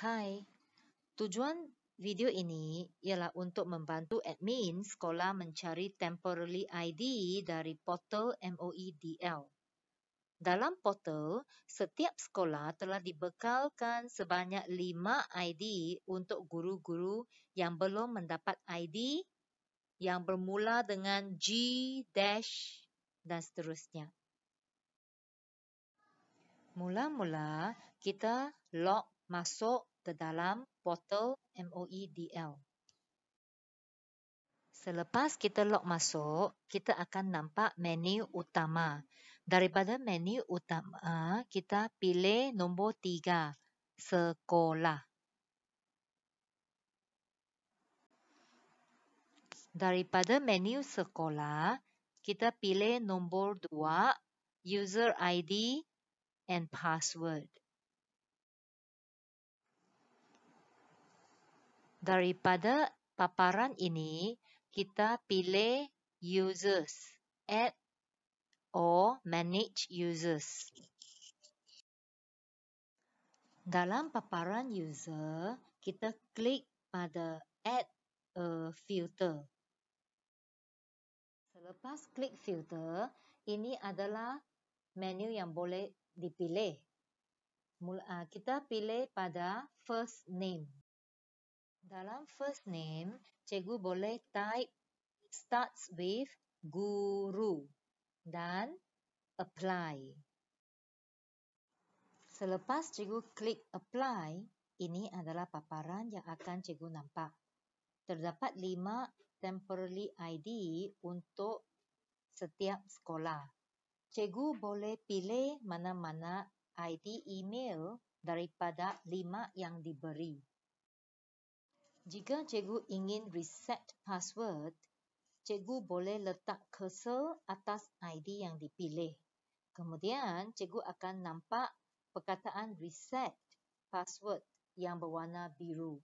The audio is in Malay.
Hai, tujuan video ini ialah untuk membantu admin sekolah mencari temporary ID dari portal MOEDL. Dalam portal, setiap sekolah telah dibekalkan sebanyak 5 ID untuk guru-guru yang belum mendapat ID yang bermula dengan G- dan seterusnya. Mula-mula, kita log masuk dalam portal MOEDL. Selepas kita log masuk, kita akan nampak menu utama. Daripada menu utama, kita pilih nombor tiga, sekolah. Daripada menu sekolah, kita pilih nombor dua, user ID and password. Daripada paparan ini, kita pilih users, add or manage users. Dalam paparan user, kita klik pada add a filter. Selepas klik filter, ini adalah menu yang boleh dipilih. Ah, kita pilih pada first name. Dalam first name, cikgu boleh type starts with guru dan apply. Selepas cikgu klik apply, ini adalah paparan yang akan cikgu nampak. Terdapat lima temporary ID untuk setiap sekolah. Cikgu boleh pilih mana-mana ID email daripada lima yang diberi. Jika cikgu ingin reset password, cikgu boleh letak kursor atas ID yang dipilih. Kemudian, cikgu akan nampak perkataan reset password yang berwarna biru.